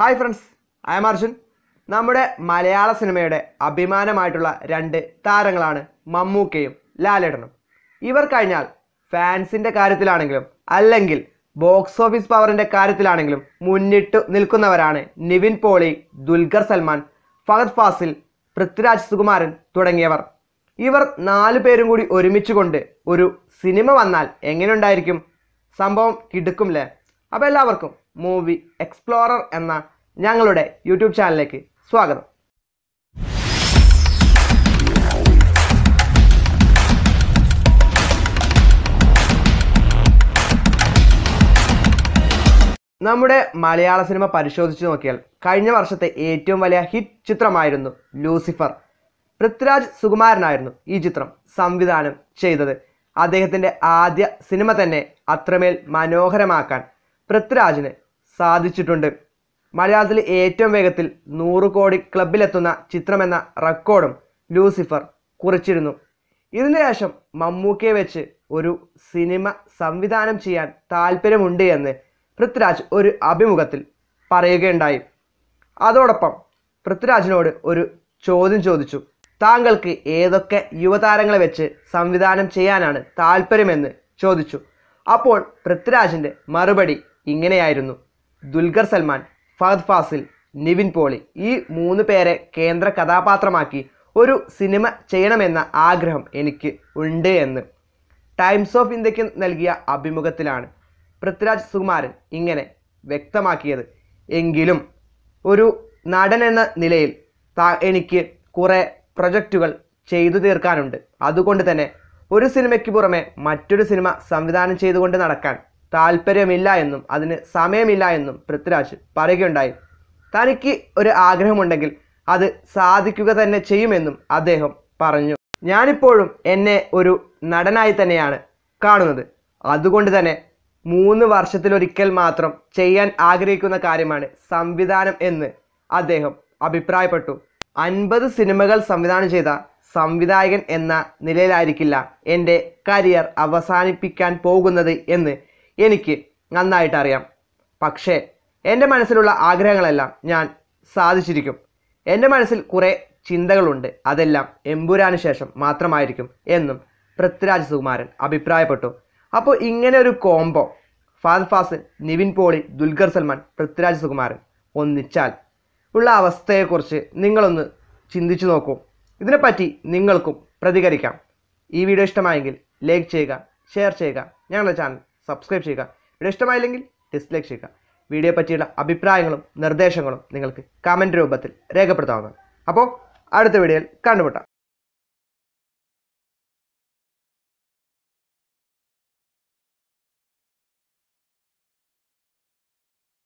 hi friends I am Arjun നമ്മുടെ മലയാള സിനിമയുടെ അഭിമാനമായിട്ടുള്ള രണ്ട് താരങ്ങളാണ് മമ്മൂക്കയും ലാലേട്ടനും ഇവർ കഴിഞ്ഞാൽ ഫാൻസിൻ്റെ കാര്യത്തിലാണെങ്കിലും അല്ലെങ്കിൽ ബോക്സ് ഓഫീസ് പവറിൻ്റെ കാര്യത്തിലാണെങ്കിലും മുന്നിട്ട് നിൽക്കുന്നവരാണ് നിവിൻ പോളി ദുൽഖർ സൽമാൻ ഫഹദ് ഫാസിൽ പൃഥ്വിരാജ് സുകുമാരൻ തുടങ്ങിയവർ ഇവർ നാലു പേരും കൂടി ഒരുമിച്ച് കൊണ്ട് ഒരു സിനിമ വന്നാൽ എങ്ങനെയുണ്ടായിരിക്കും സംഭവം കിടക്കും അല്ലേ അപ്പോൾ എല്ലാവർക്കും മൂവി എക്സ്പ്ലോറർ എന്ന ഞങ്ങളുടെ യൂട്യൂബ് ചാനലിലേക്ക് സ്വാഗതം നമ്മുടെ മലയാള സിനിമ പരിശോധിച്ചു നോക്കിയാൽ കഴിഞ്ഞ വർഷത്തെ ഏറ്റവും വലിയ ഹിറ്റ് ചിത്രമായിരുന്നു ലൂസിഫർ പൃഥ്വിരാജ് സുകുമാരനായിരുന്നു ഈ ചിത്രം സംവിധാനം ചെയ്തത് അദ്ദേഹത്തിൻ്റെ ആദ്യ സിനിമ തന്നെ അത്രമേൽ മനോഹരമാക്കാൻ പൃഥ്വിരാജിന് സാധിച്ചിട്ടുണ്ട് മലയാളത്തിൽ ഏറ്റവും വേഗത്തിൽ നൂറ് കോടി ക്ലബിലെത്തുന്ന ചിത്രമെന്ന റെക്കോർഡും ലൂസിഫർ കുറിച്ചിരുന്നു ഇതിനുശേഷം മമ്മൂക്കയെ വെച്ച് ഒരു സിനിമ സംവിധാനം ചെയ്യാൻ താല്പര്യമുണ്ട് എന്ന് പൃഥ്വിരാജ് ഒരു അഭിമുഖത്തിൽ പറയുകയുണ്ടായി അതോടൊപ്പം പൃഥ്വിരാജിനോട് ഒരു ചോദ്യം ചോദിച്ചു താങ്കൾക്ക് ഏതൊക്കെ യുവതാരങ്ങളെ വെച്ച് സംവിധാനം ചെയ്യാനാണ് താല്പര്യമെന്ന് ചോദിച്ചു അപ്പോൾ പൃഥ്വിരാജിൻ്റെ മറുപടി ഇങ്ങനെയായിരുന്നു ദുൽഖർ സൽമാൻ ഫഹദ് ഫാസിൽ നിവിൻ പോളി ഈ മൂന്ന് പേരെ കേന്ദ്ര കഥാപാത്രമാക്കി ഒരു സിനിമ ചെയ്യണമെന്ന ആഗ്രഹം എനിക്ക് ഉണ്ട് എന്ന് ടൈംസ് ഓഫ് ഇന്ത്യക്ക് നൽകിയ അഭിമുഖത്തിലാണ് പൃഥ്വിരാജ് സുകുമാരൻ ഇങ്ങനെ വ്യക്തമാക്കിയത് എങ്കിലും ഒരു നടൻ എന്ന നിലയിൽ എനിക്ക് കുറേ പ്രൊജക്റ്റുകൾ ചെയ്തു തീർക്കാനുണ്ട് അതുകൊണ്ട് തന്നെ ഒരു സിനിമയ്ക്ക് പുറമെ മറ്റൊരു സിനിമ സംവിധാനം ചെയ്തുകൊണ്ട് നടക്കാൻ താല്പര്യമില്ല എന്നും അതിന് സമയമില്ല എന്നും പൃഥ്വിരാജ് പറയുകയുണ്ടായി തനിക്ക് ഒരു ആഗ്രഹമുണ്ടെങ്കിൽ അത് സാധിക്കുക തന്നെ ചെയ്യുമെന്നും അദ്ദേഹം പറഞ്ഞു ഞാനിപ്പോഴും എന്നെ ഒരു നടനായി തന്നെയാണ് കാണുന്നത് അതുകൊണ്ട് തന്നെ മൂന്ന് വർഷത്തിലൊരിക്കൽ മാത്രം ചെയ്യാൻ ആഗ്രഹിക്കുന്ന കാര്യമാണ് സംവിധാനം എന്ന് അദ്ദേഹം അഭിപ്രായപ്പെട്ടു അൻപത് സിനിമകൾ സംവിധാനം ചെയ്ത സംവിധായകൻ എന്ന നിലയിലായിരിക്കില്ല എൻ്റെ കരിയർ അവസാനിപ്പിക്കാൻ പോകുന്നത് എന്ന് എനിക്ക് നന്നായിട്ട് അറിയാം പക്ഷേ എൻ്റെ മനസ്സിലുള്ള ആഗ്രഹങ്ങളെല്ലാം ഞാൻ സാധിച്ചിരിക്കും എൻ്റെ മനസ്സിൽ കുറേ ചിന്തകളുണ്ട് അതെല്ലാം എമ്പുരാന് ശേഷം മാത്രമായിരിക്കും എന്നും പൃഥ്വിരാജ് സുകുമാരൻ അഭിപ്രായപ്പെട്ടു അപ്പോൾ ഇങ്ങനെ ഒരു കോംബോ ഫാദ് ഫാസിൽ നിവിൻ പോളി ദുൽഖർ സൽമാൻ പൃഥ്വിരാജ് സുകുമാരൻ ഒന്നിച്ചാൽ ഉള്ള അവസ്ഥയെക്കുറിച്ച് നിങ്ങളൊന്ന് ചിന്തിച്ചു നോക്കൂ ഇതിനെപ്പറ്റി നിങ്ങൾക്കും പ്രതികരിക്കാം ഈ വീഡിയോ ഇഷ്ടമായെങ്കിൽ ലൈക്ക് ചെയ്യുക ഷെയർ ചെയ്യുക ഞങ്ങളുടെ ചാനൽ സബ്സ്ക്രൈബ് ചെയ്യുക വീഡിയോ ഇഷ്ടമായില്ലെങ്കിൽ ഡിസ്ലൈക്ക് ചെയ്യുക വീഡിയോ പറ്റിയുള്ള അഭിപ്രായങ്ങളും നിർദ്ദേശങ്ങളും നിങ്ങൾക്ക് കമൻറ്റ് രൂപത്തിൽ രേഖപ്പെടുത്താവുന്നതാണ് അപ്പോൾ അടുത്ത വീഡിയോയിൽ കണ്ടുമുട്ടാം